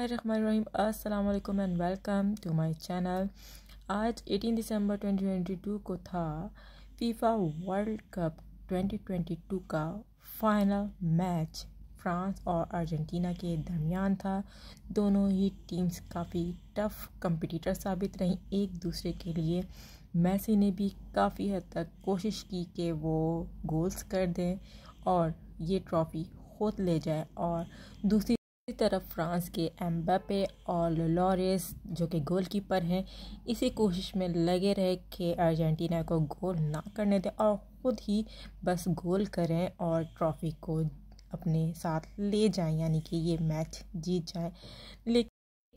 अस्सलाम and welcome to my channel आज 18 दिसंबर 2022 को था फीफा वर्ल्ड कप 2022 का फाइनल मैच फ्रांस और अर्जेंटीना के दरमियान था दोनों ही टीम्स काफ़ी टफ कंपटीटर साबित रहीं एक दूसरे के लिए मैसी ने भी काफ़ी हद तक कोशिश की कि वो गोल्स कर दें और ये ट्रॉफ़ी खुद ले जाए और दूसरी दूसरी तरफ फ्रांस के एम्बापे और लॉरेस जो कि गोलकीपर हैं इसी कोशिश में लगे रहे कि अर्जेंटीना को गोल ना करने दें और ख़ुद ही बस गोल करें और ट्रॉफी को अपने साथ ले जाएं यानी कि ये मैच जीत जाए लेकिन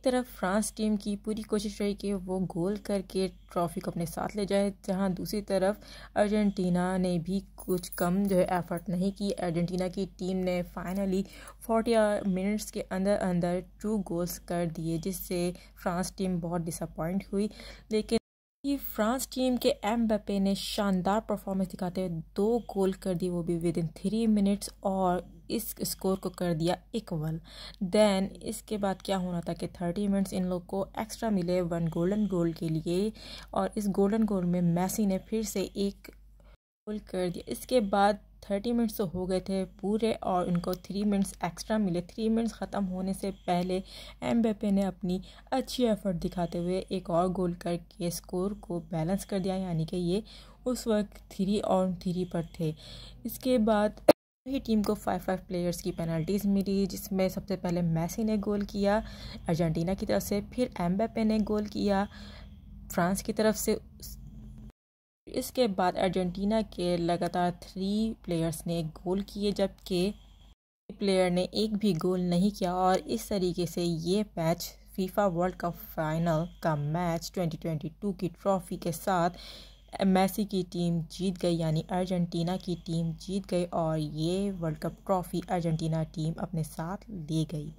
तरफ फ्रांस टीम की पूरी कोशिश रही कि वो गोल करके ट्रॉफी को अपने साथ ले जाए जहां दूसरी तरफ अर्जेंटीना ने भी कुछ कम जो है एफर्ट नहीं की अर्जेंटीना की टीम ने फाइनली फोर्टी मिनट्स के अंदर अंदर टू गोल्स कर दिए जिससे फ्रांस टीम बहुत डिसअपॉइंट हुई लेकिन ये फ्रांस टीम के एम बपे ने शानदार परफॉर्मेंस दिखाते हुए दो गोल कर दिए वो भी विद इन थ्री मिनट्स और इस स्कोर को कर दिया इक्वल देन इसके बाद क्या होना था कि थर्टी मिनट्स इन लोग को एक्स्ट्रा मिले वन गोल्डन गोल के लिए और इस गोल्डन गोल में मैसी ने फिर से एक गोल कर दिया इसके बाद थर्टी मिनट्स तो हो गए थे पूरे और उनको थ्री मिनट्स एक्स्ट्रा मिले थ्री मिनट्स ख़त्म होने से पहले एम बेपे ने अपनी अच्छी एफर्ट दिखाते हुए एक और गोल करके स्कोर को बैलेंस कर दिया यानी कि ये उस वक्त थ्री और थ्री पर थे इसके बाद ही टीम को फाइव फाइव प्लेयर्स की पेनल्टीज़ मिली जिसमें सबसे पहले मैसी ने गोल किया अर्जेंटीना की तरफ से फिर एम्बेपे ने गोल किया फ्रांस की तरफ से इसके बाद अर्जेंटीना के लगातार थ्री प्लेयर्स ने गोल किए जबकि प्लेयर ने एक भी गोल नहीं किया और इस तरीके से ये match FIFA world cup final का मैच 2022 की ट्रॉफी के साथ मेसी की टीम जीत गई यानी अर्जेंटीना की टीम जीत गई और ये world cup trophy Argentina team अपने साथ ले गई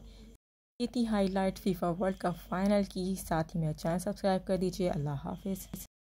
ये थी highlight FIFA world cup final की साथ ही मेरा चैनल सब्सक्राइब कर दीजिए अल्लाह हाफिज़